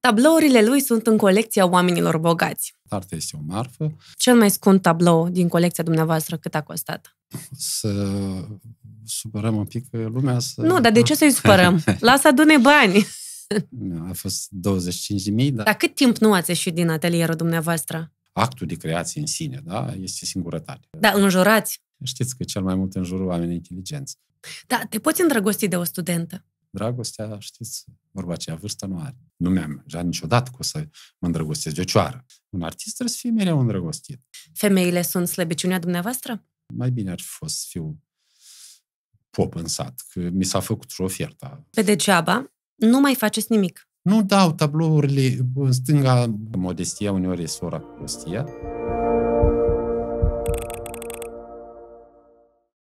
Tablourile lui sunt în colecția oamenilor bogați. Arta este o marfă. Cel mai scump tablou din colecția dumneavoastră cât a costat? Să supărăm un pic lumea să... Nu, dar de ce să-i supărăm? Lasă adune bani! a fost 25 de mii, dar... Dar cât timp nu ați ieșit din atelierul dumneavoastră? Actul de creație în sine, da, este singurătate. Da, înjurați. Știți că cel mai mult jurul oamenii inteligenți. Da, te poți îndrăgosti de o studentă dragostea, știți, vorba aceea, vârsta nu are. Nu mi-am imaginat niciodată că o să mă îndrăgostesc de o cioară. Un artist trebuie să fie mereu îndrăgostit. Femeile sunt slăbiciunea dumneavoastră? Mai bine ar fi fost să fiu pop în sat, că mi s-a făcut o ofertă. Pe degeaba, nu mai faceți nimic. Nu dau tablourile în stânga modestia, uneori e sora prostia.